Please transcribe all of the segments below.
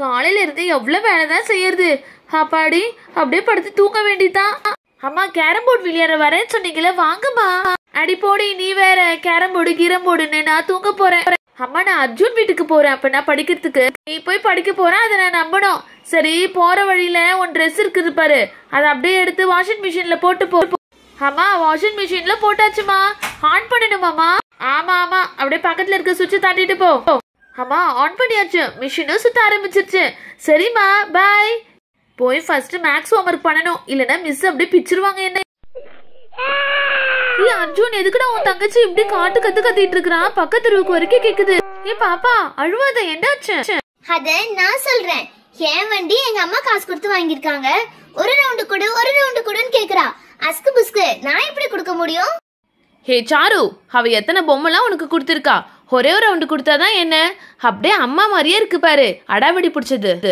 காலையில இருந்து எவ்வளவு வேலை தான் செய்யறது அப்பாடி அப்படியே படுத்து தூங்க வேண்டிதான் அம்மா கேரம் போர்டு விளையாட வரேன்னு சொன்னீங்களே வாங்கம்மா அடி போடி நீ வேற கேரம் போர்டு கீரம் போர்டுன்னு நான் தூங்க போறேன் அம்மா நான் அர்ஜுன் வீட்டுக்கு போறேன் அப்ப நான் படிக்கிறதுக்கு நீ போய் படிக்க போறேன் அதை நான் நம்பணும் சரி போற வழியில உன் ட்ரெஸ் இருக்குது பாரு அதை அப்படியே எடுத்து வாஷிங் மிஷின்ல போட்டு போ அம்மா வாஷிங் மிஷின்ல போட்டாச்சுமா ஆன் பண்ணணுமாமா ஆமா ஆமா அப்படியே பக்கத்துல இருக்க சுவிட்சை தாண்டிட்டு போ ஆமாம் ஆன் பண்ணியாச்சு மிஷினும் சுத்த ஆரம்பிச்சிருச்சு சரிம்மா பாய் போய் ஃபர்ஸ்ட் மேக்ஸ் ஹோம் பண்ணனும் பண்ணணும் மிஸ் அப்படியே பிச்சிருவாங்க என்ன அர்ஜுன் எதுக்குடா உன் தங்கச்சி இப்படி காட்டு கத்து கத்திட்டு இருக்கா பக்கத்து தெருவுக்கு வரைக்கும் கேக்குது ஏ பாப்பா அழுவாத என்னாச்சு அத நான் சொல்றேன் ஏன் வண்டி எங்க அம்மா காசு கொடுத்து வாங்கிருக்காங்க ஒரு ரவுண்ட் கொடு ஒரு ரவுண்டு கொடுன்னு கேக்குறா அஸ்கு புஸ்கு நான் எப்படி கொடுக்க முடியும் ஹே சாரு அவ எத்தனை பொம்மைலாம் உனக்கு கொடுத்துருக்கா ஒரே ஒரு ரவுண்டு கொடுத்தாதான் என்ன அப்படியே அம்மா மாதிரியே இருக்கு பாரு அடாவடி பிடிச்சது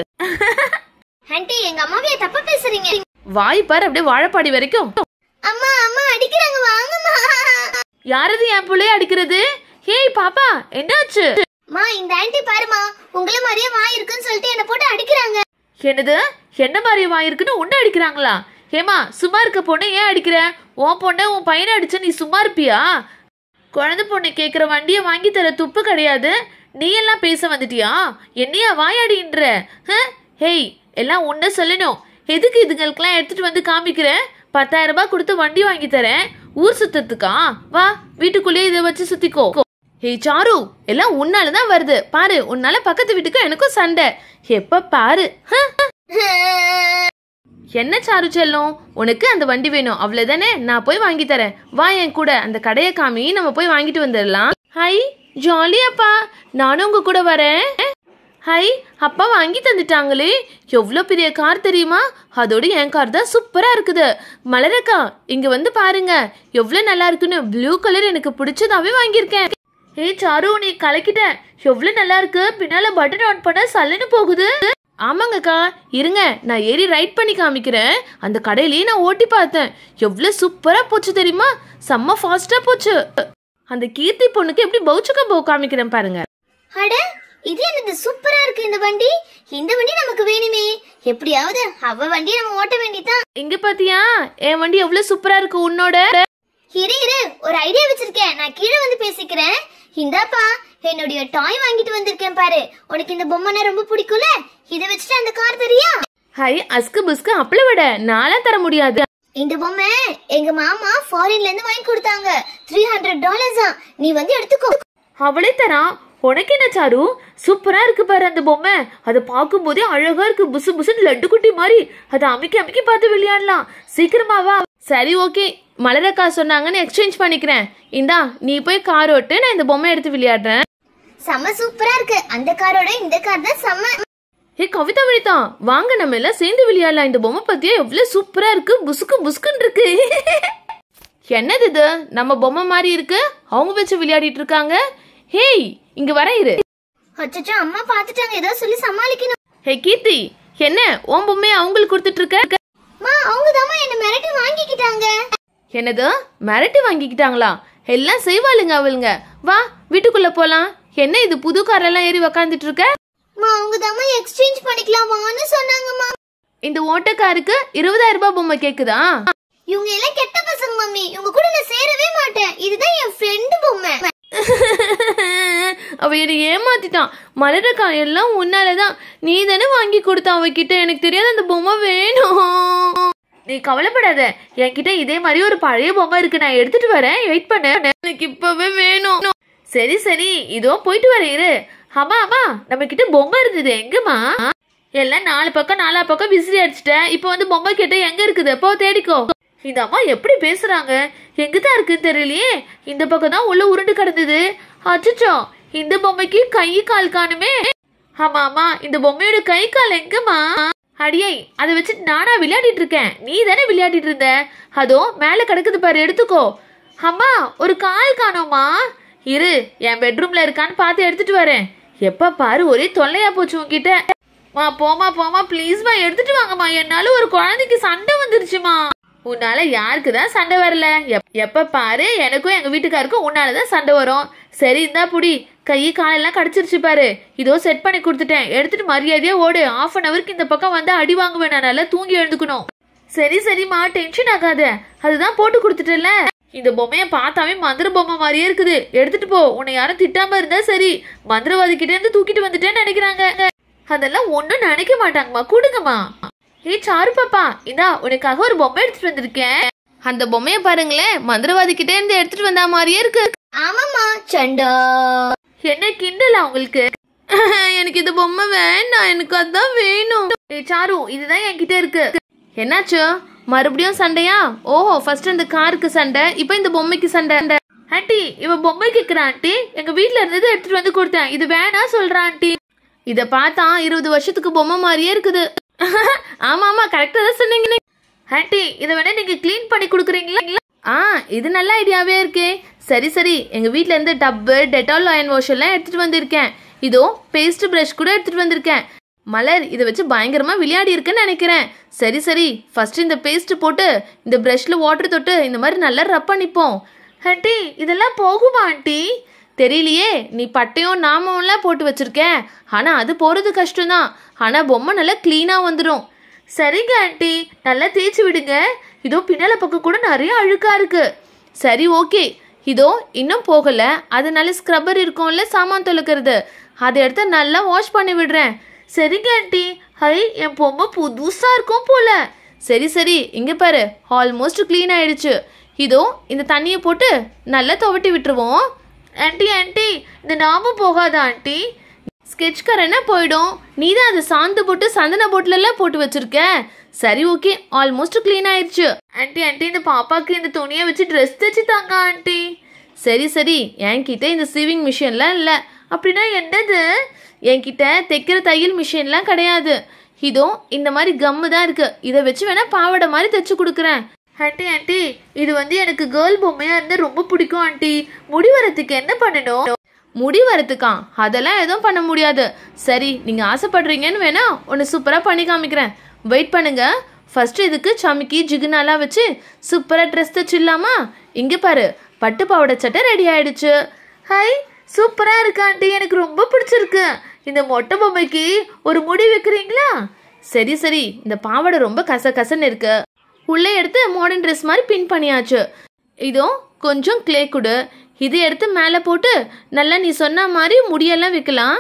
ஆண்டி எங்க அம்மாவே தப்பா பேசுறீங்க வாய் பாரு அப்படியே வாழைப்பாடி வரைக்கும் அம்மா அம்மா அடிக்கிறாங்க வாங்கம்மா யாரது என் புள்ளைய அடிக்கிறது ஹேய் பாப்பா என்னாச்சு மா இந்த ஆண்டி பாருமா உங்கள மாதிரியே வாய் இருக்குன்னு சொல்லிட்டு என்ன போட்டு அடிக்கிறாங்க என்னது என்ன மாதிரி வாய் இருக்குன்னு உன்ன அடிக்கிறாங்களா ஏமா சும்மா இருக்க பொண்ணு ஏன் அடிக்கிற உன் பொண்ணு உன் பையனை அடிச்ச நீ சும்மா இருப்பியா குழந்த பொண்ணு கேட்குற வண்டியை வாங்கி தர துப்பு கிடையாது நீ எல்லாம் பேச வந்துட்டியா என்னையா வாயாடின்ற ஹேய் எல்லாம் ஒன்றும் சொல்லணும் எதுக்கு இதுங்களுக்கெல்லாம் எடுத்துட்டு வந்து காமிக்கிற பத்தாயிரம் ரூபாய் கொடுத்து வண்டி வாங்கி தரேன் ஊர் சுத்தத்துக்கா வா வீட்டுக்குள்ளேயே இதை வச்சு சுத்திக்கோ ஹே சாரு எல்லாம் உன்னால தான் வருது பாரு உன்னால பக்கத்து வீட்டுக்கு எனக்கும் சண்டை எப்ப பாரு என்ன சாரு செல்லும் உனக்கு அந்த வண்டி வேணும் அவ்வளவுதானே நான் போய் வாங்கி தரேன் வா என் கூட அந்த கடையை காமி நம்ம போய் வாங்கிட்டு வந்துடலாம் ஹை ஜாலியாப்பா நானும் உங்க கூட வரேன் ஹை அப்பா வாங்கி தந்துட்டாங்களே எவ்வளோ பெரிய கார் தெரியுமா அதோடு என் கார் தான் சூப்பராக இருக்குது மலரக்கா இங்கே வந்து பாருங்க எவ்வளோ நல்லா இருக்குன்னு ப்ளூ கலர் எனக்கு பிடிச்சதாவே வாங்கியிருக்கேன் ஏய் சாரு நீ கலக்கிட்ட எவ்வளோ நல்லா இருக்கு பின்னால் பட்டன் ஆன் பண்ண சல்லுன்னு போகுது ஆமாங்கக்கா இருங்க நான் ஏறி ரைட் பண்ணி காமிக்கிறேன் அந்த கடையிலேயே நான் ஓட்டி பார்த்தேன் எவ்வளோ சூப்பராக போச்சு தெரியுமா செம்ம ஃபாஸ்ட்டாக போச்சு அந்த கீர்த்தி பொண்ணுக்கு எப்படி பௌச்சுக்க போ காமிக்கிறேன் பாருங்க அட இது என்னது சூப்பரா இருக்கு இந்த வண்டி இந்த வண்டி நமக்கு வேணுமே எப்படியாவது அவ வண்டி நம்ம ஓட்ட வேண்டியதான் இங்க பாத்தியா என் வண்டி எவ்வளவு சூப்பரா இருக்கு உன்னோட இரு இரு ஒரு ஐடியா வச்சிருக்கேன் நான் கீழே வந்து பேசிக்கிறேன் இந்தாப்பா என்னுடைய டாய் வாங்கிட்டு வந்திருக்கேன் பாரு உனக்கு இந்த பொம்மைனா ரொம்ப பிடிக்கும்ல இதை வச்சுட்டு அந்த கார் தெரியா ஹை அஸ்கு புஸ்கு அப்பள விட நாளா தர முடியாது இந்த பொம்மை எங்க மாமா ஃபாரின்ல இருந்து வாங்கி கொடுத்தாங்க த்ரீ ஹண்ட்ரட் டாலர்ஸா நீ வந்து எடுத்துக்கோ அவளே தரா உனக்கு என்ன சாரு சூப்பரா இருக்கு பாரு அந்த பொம்மை அதை பார்க்கும் போதே அழகா இருக்கு புசு புசுன்னு லட்டு குட்டி மாதிரி அதை அமைக்கி அமைக்கி பார்த்து விளையாடலாம் சீக்கிரமாவா சரி ஓகே மலரக்கா சொன்னாங்கன்னு எக்ஸ்சேஞ்ச் பண்ணிக்கிறேன் இந்தா நீ போய் கார் ஓட்டு நான் இந்த பொம்மை எடுத்து விளையாடுறேன் செம சூப்பரா இருக்கு அந்த காரோட இந்த கார் தான் செம ஏ கவிதா வினிதா வாங்க நம்ம எல்லாம் சேர்ந்து விளையாடலாம் இந்த பொம்மை பத்தியா எவ்வளவு சூப்பரா இருக்கு புசுக்கு புசுக்குன்னு இருக்கு என்னது இது நம்ம பொம்மை மாதிரி இருக்கு அவங்க வச்சு விளையாடிட்டு இருக்காங்க ஹேய் இங்க வர இரு அச்சச்சோ அம்மா பாத்துட்டாங்க ஏதோ சொல்லி சமாளிக்கணும் ஹே கீர்த்தி என்ன உன் பொம்மையை அவங்களுக்கு கொடுத்துட்டு இருக்க அவங்க தாமா என்ன மிரட்டி வாங்கிக்கிட்டாங்க என்னது மிரட்டி வாங்கிக்கிட்டாங்களா எல்லாம் செய்வாளுங்க அவளுங்க வா வீட்டுக்குள்ள போலாம் என்ன இது புது காரெல்லாம் ஏறி உக்காந்துட்டு இருக்க எக்ஸ்சேஞ்ச் பண்ணிக்கலாம் வான்னு சொன்னாங்கம்மா இந்த ஓட்டக்காருக்கு இருபதாயிரம் ரூபாய் பொம்மை கேக்குதா இவங்க எல்லாம் கெட்ட பசங்க மம்மி இவங்க கூட நான் சேரவே மாட்டேன் இதுதான் என் ஃப்ரெண்டு பொம்மை அவ என்னை ஏமாத்திட்டான் மலரக்கா எல்லாம் உன்னாலதான் நீ தானே வாங்கி கொடுத்த அவகிட்ட எனக்கு தெரியாது அந்த பொம்மை வேணும் நீ கவலைப்படாத என்கிட்ட இதே மாதிரி ஒரு பழைய பொம்மை இருக்கு நான் எடுத்துட்டு வரேன் வெயிட் பண்ண எனக்கு இப்பவே வேணும் சரி சரி இதோ போயிட்டு வரையிரு ஆமா ஆமா நம்ம கிட்ட பொம்மை இருந்தது எங்கம்மா எல்லாம் நாலு பக்கம் நாலா பக்கம் விசிறி அடிச்சிட்டேன் இப்போ வந்து பொம்மை கேட்ட எங்க இருக்குது அப்போ தேடிக்கோ இந்த அம்மா எப்படி பேசுறாங்க எங்க தான் இருக்குன்னு தெரியலையே இந்த பக்கம் தான் உள்ள உருண்டு கிடந்தது அச்சோ இந்த பொம்மைக்கு கை கால் காணுமே ஆமா ஆமா இந்த பொம்மையோட கை கால் எங்கம்மா அடியே அதை வச்சுட்டு நானா விளையாடிட்டு இருக்கேன் நீ தானே விளையாடிட்டு இருந்த அதோ மேலே கிடக்குது பாரு எடுத்துக்கோ அம்மா ஒரு கால் காணோம்மா இரு என் பெட்ரூம்ல இருக்கான்னு பார்த்து எடுத்துட்டு வரேன் எப்ப பாரு ஒரே தொல்லையா போச்சு உங்ககிட்ட மா போமா போமா ப்ளீஸ்மா எடுத்துட்டு வாங்கம்மா என்னால ஒரு குழந்தைக்கு சண்டை வந்துருச்சுமா உன்னால யாருக்கு தான் சண்டை வரல எப்ப பாரு எனக்கும் எங்க வீட்டுக்காருக்கும் உன்னாலதான் தான் சண்டை வரும் சரி இருந்தா புடி கை காலெல்லாம் கடிச்சிருச்சு பாரு இதோ செட் பண்ணி கொடுத்துட்டேன் எடுத்துட்டு மரியாதையா ஓடு ஆஃப் அன் அவருக்கு இந்த பக்கம் வந்து அடி வாங்குவேன் நான் நல்லா தூங்கி எழுந்துக்கணும் சரி சரிம்மா டென்ஷன் ஆகாத அதுதான் போட்டு கொடுத்துட்டல இந்த பொம்மையை பார்த்தாவே மந்திர பொம்மை மாதிரியே இருக்குது எடுத்துட்டு போ உன்னை யாரும் திட்டாம இருந்தா சரி மந்திரவாதி கிட்ட இருந்து தூக்கிட்டு வந்துட்டேன்னு நினைக்கிறாங்க அதெல்லாம் ஒன்றும் நினைக்க மாட்டாங்கம்மா கொடுங்கம்மா ஏ சாரு பாப்பா இதா உனக்காக ஒரு பொம்மை எடுத்துட்டு வந்திருக்கேன் அந்த பொம்மையை பாருங்களேன் மந்திரவாதி கிட்டே இருந்து எடுத்துட்டு வந்தா மாதிரியே இருக்கு ஆமாமா சண்டா என்ன கிண்டலா உங்களுக்கு எனக்கு இது பொம்மை வேண்டாம் எனக்கு அதான் வேணும் ஏ சாரு இதுதான் என்கிட்ட இருக்கு என்னாச்சு மறுபடியும் சண்டையா ஓஹோ ஃபர்ஸ்ட் இந்த காருக்கு சண்டை இப்போ இந்த பொம்மைக்கு சண்டை ஆண்டி இவ பொம்மை கேக்குறான் ஆண்டி எங்க வீட்டுல இருந்தது எடுத்துட்டு வந்து கொடுத்தேன் இது வேணா சொல்றான் ஆண்டி இத பார்த்தா இருபது வருஷத்துக்கு பொம்மை மாதிரியே இருக்குது ஆமா ஆமா கரெக்டா தான் சொன்னீங்க ஆண்டி இதை வேணா நீங்க க்ளீன் பண்ணி கொடுக்குறீங்களா ஆ இது நல்ல ஐடியாவே இருக்கே சரி சரி எங்கள் இருந்து டப்பு டெட்டால் அயன் வாஷ் எல்லாம் எடுத்துகிட்டு வந்திருக்கேன் இதோ பேஸ்ட் ப்ரஷ் கூட எடுத்துகிட்டு வந்திருக்கேன் மலர் இதை வச்சு பயங்கரமாக விளையாடி இருக்குன்னு நினைக்கிறேன் சரி சரி ஃபஸ்ட்டு இந்த பேஸ்ட் போட்டு இந்த ப்ரஷ்ஷில் வாட்டர் தொட்டு இந்த மாதிரி நல்லா ரப் பண்ணிப்போம் ஆண்டி இதெல்லாம் போகுமா ஆண்டி தெரியலையே நீ பட்டையும் நாமவும்லாம் போட்டு வச்சுருக்க ஆனால் அது போகிறது கஷ்டம்தான் ஆனால் பொம்மை நல்லா க்ளீனாக வந்துடும் சரிங்க ஆண்டி நல்லா தேய்ச்சி விடுங்க இதோ பின்னால் பக்கம் கூட நிறைய அழுக்காக இருக்குது சரி ஓகே இதோ இன்னும் போகலை அதனால ஸ்க்ரப்பர் இருக்கும்ல சாமான் தொலைக்கிறது அதை எடுத்து நல்லா வாஷ் பண்ணி விடுறேன் சரிங்க கேண்டி ஹை என் பொம்மை புதுசாக இருக்கும் போல சரி சரி இங்கே பாரு ஆல்மோஸ்ட் க்ளீன் ஆயிடுச்சு இதோ இந்த தண்ணியை போட்டு நல்லா துவட்டி விட்டுருவோம் ஆண்டி ஆண்டி இந்த நாமும் போகாதா ஆண்டி ஸ்கெட்ச் என்ன போயிடும் நீ தான் அதை சாந்து போட்டு சந்தன போட்டிலெல்லாம் போட்டு வச்சிருக்க சரி ஓகே ஆல்மோஸ்ட் க்ளீன் ஆயிடுச்சு ஆண்டி ஆண்டி இந்த பாப்பாக்கு இந்த துணியை வச்சு ட்ரெஸ் தச்சு தாங்க ஆண்டி சரி சரி என்கிட்ட இந்த சீவிங் மிஷின்லாம் இல்லை அப்படின்னா என்னது என்கிட்ட தைக்கிற தையல் மிஷின்லாம் கிடையாது இதோ இந்த மாதிரி கம்மு தான் இருக்குது இதை வச்சு வேணால் பாவாடை மாதிரி தைச்சு கொடுக்குறேன் ஆண்டி ஆண்டி இது வந்து எனக்கு கேர்ள் பொம்மையாக இருந்தால் ரொம்ப பிடிக்கும் ஆண்டி முடிவரத்துக்கு என்ன பண்ணணும் முடி வரத்துக்கான் அதெல்லாம் எதுவும் பண்ண முடியாது சரி நீங்கள் ஆசைப்படுறீங்கன்னு வேணா ஒன்று சூப்பராக பண்ணி காமிக்கிறேன் வெயிட் பண்ணுங்க ஃபஸ்ட்டு இதுக்கு சமிக்கி ஜிகுனாலாம் வச்சு சூப்பராக ட்ரெஸ் தச்சிடலாமா இங்கே பாரு பட்டு பாவடை சட்டை ரெடி ஆயிடுச்சு ஹை சூப்பராக இருக்காண்டி எனக்கு ரொம்ப பிடிச்சிருக்கு இந்த மொட்டை பொம்மைக்கு ஒரு முடி வைக்கிறீங்களா சரி சரி இந்த பாவாடை ரொம்ப கச கசன்னு இருக்கு உள்ளே எடுத்து மாடர்ன் ட்ரெஸ் மாதிரி பின் பண்ணியாச்சு இதோ கொஞ்சம் கிளே கொடு இது எடுத்து மேலே போட்டு நல்லா நீ சொன்ன மாதிரி முடியெல்லாம் விற்கலாம்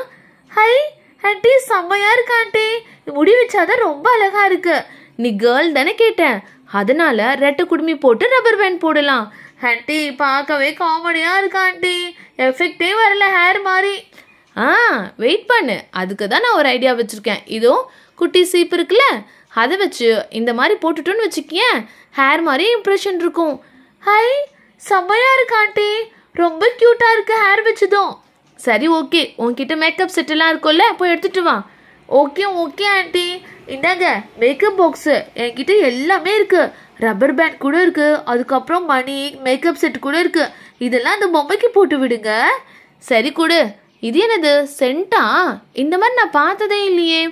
ஹை ஆண்டி செம்மையாக இருக்கு ஆண்டி முடி வச்சாதான் ரொம்ப அழகாக இருக்கு நீ கேர்ள் தானே கேட்டேன் அதனால ரெட்டை குடுமி போட்டு ரப்பர் பேண்ட் போடலாம் ஆண்டி பார்க்கவே காமெடியாக இருக்கு ஆண்டி எஃபெக்டே வரல ஹேர் மாதிரி ஆ வெயிட் பண்ணு அதுக்கு தான் நான் ஒரு ஐடியா வச்சுருக்கேன் இதோ குட்டி சீப்பு இருக்குல்ல அதை வச்சு இந்த மாதிரி போட்டுட்டோன்னு வச்சுக்கியேன் ஹேர் மாதிரி இம்ப்ரெஷன் இருக்கும் ஹை செம்மையாக இருக்கு ஆண்டி ரொம்ப க்யூட்டாக இருக்குது ஹேர் வச்சதும் சரி ஓகே உன்கிட்ட மேக்கப் செட்டெல்லாம் இருக்கும்ல போய் எடுத்துகிட்டு வா ஓகே ஓகே ஆண்டி இந்தாங்க மேக்கப் பாக்ஸு என்கிட்ட எல்லாமே இருக்குது ரப்பர் பேண்ட் கூட இருக்குது அதுக்கப்புறம் மணி மேக்கப் செட் கூட இருக்குது இதெல்லாம் அந்த பொம்மைக்கு போட்டு விடுங்க சரி கொடு இது என்னது சென்ட்டா இந்த மாதிரி நான் பார்த்ததே இல்லையே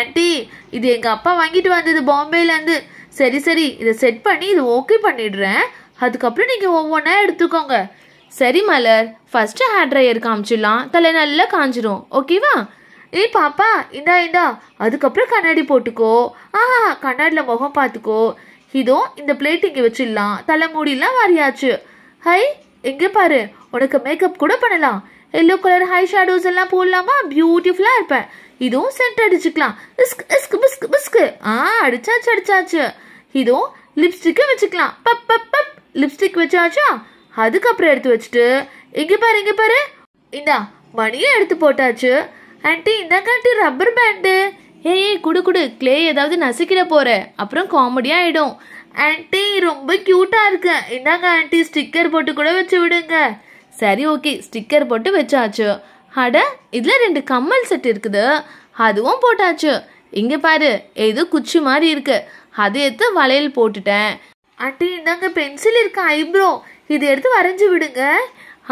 ஆண்டி இது எங்கள் அப்பா வாங்கிட்டு வந்தது பாம்பேலேருந்து சரி சரி இதை செட் பண்ணி இது ஓகே பண்ணிடுறேன் அதுக்கப்புறம் நீங்கள் ஒவ்வொன்றா எடுத்துக்கோங்க சரி மலர் ஃபஸ்ட்டு ஹேர் ட்ரையர் காமிச்சிடலாம் தலை நல்லா காஞ்சிரும் ஓகேவா ஏய் பாப்பா இந்தா இந்தா அதுக்கப்புறம் கண்ணாடி போட்டுக்கோ ஆஹா கண்ணாடியில் முகம் பார்த்துக்கோ இதோ இந்த பிளேட் இங்கே வச்சிடலாம் மூடிலாம் வாரியாச்சு ஹை எங்கே பாரு உனக்கு மேக்கப் கூட பண்ணலாம் எல்லோ கலர் ஹை ஷேடோஸ் எல்லாம் போடலாமா பியூட்டிஃபுல்லாக இருப்பேன் இதுவும் சென்ட் அடிச்சுக்கலாம் இஸ்க் இஸ்க் பிஸ்க் பிஸ்க்கு ஆ அடிச்சாச்சு அடிச்சாச்சு இதுவும் லிப்ஸ்டிக்கே வச்சுக்கலாம் பப் பப் பப் லிப்ஸ்டிக் வச்சாச்சா அதுக்கப்புறம் எடுத்து வச்சுட்டு இங்க பாரு இங்கே பாரு இந்தா மணியும் எடுத்து போட்டாச்சு ஆண்டி இந்த காட்டி ரப்பர் பேண்டு ஏய் குடு குடு கிளே ஏதாவது நசுக்கிட போற அப்புறம் காமெடியாக ஆகிடும் ஆண்டி ரொம்ப க்யூட்டாக இருக்கு இந்தாங்க ஆண்டி ஸ்டிக்கர் போட்டு கூட வச்சு விடுங்க சரி ஓகே ஸ்டிக்கர் போட்டு வச்சாச்சு அட இதில் ரெண்டு கம்மல் செட் இருக்குது அதுவும் போட்டாச்சு இங்க பாரு ஏதோ குச்சி மாதிரி இருக்குது அது எடுத்து வளையல் போட்டுட்டேன் ஆண்டி இந்தாங்க பென்சில் இருக்க ஐப்ரோ இது எடுத்து வரைஞ்சி விடுங்க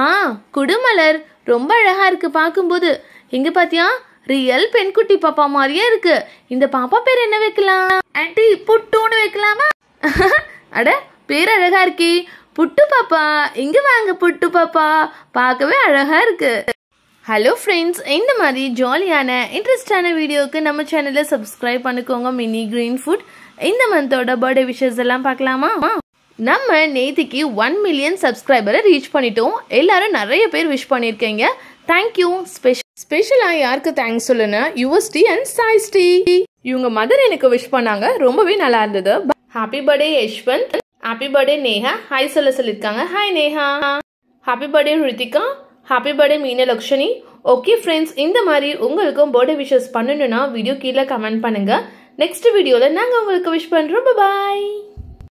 ஆ குடுமலர் ரொம்ப அழகாக இருக்குது பார்க்கும்போது இங்கே பார்த்தியா ரியல் பெண்குட்டி பாப்பா மாதிரியே இருக்கு இந்த பாப்பா பேர் என்ன வைக்கலாம் ஆண்டி புட்டுன்னு வைக்கலாமா அட பேர் அழகா இருக்கி புட்டு பாப்பா இங்க வாங்க புட்டு பாப்பா பார்க்கவே அழகா இருக்கு ஹலோ ஃப்ரெண்ட்ஸ் இந்த மாதிரி ஜாலியான இன்ட்ரெஸ்டான வீடியோவுக்கு நம்ம சேனலில் சப்ஸ்கிரைப் பண்ணிக்கோங்க மினி கிரீன் ஃபுட் இந்த மந்தோட பர்த்டே விஷஸ் எல்லாம் பார்க்கலாமா நம்ம நேத்திக்கு ஒன் மில்லியன் சப்ஸ்கிரைபரை ரீச் பண்ணிட்டோம் எல்லாரும் நிறைய பேர் விஷ் பண்ணியிருக்கீங்க தேங்க்யூ ஸ்பெஷல் ஸ்பெஷலாக யாருக்கு தேங்க்ஸ் சொல்லுனா யுவஸ்டி அண்ட் சாய்ஸ்டி இவங்க மதர் எனக்கு விஷ் பண்ணாங்க ரொம்பவே நல்லா இருந்தது happy birthday Yashwant happy birthday Neha hi சொல்ல சொல்லியிருக்காங்க hi Neha happy birthday Rithika happy birthday Meenalakshmi okay friends இந்த மாதிரி உங்களுக்கும் பர்த்டே விஷஸ் பண்ணணும்னா வீடியோ கீழே கமெண்ட் பண்ணுங்கள் நெக்ஸ்ட் வீடியோவில் நாங்கள் உங்களுக்கு விஷ் பண்ணுறோம் பாய்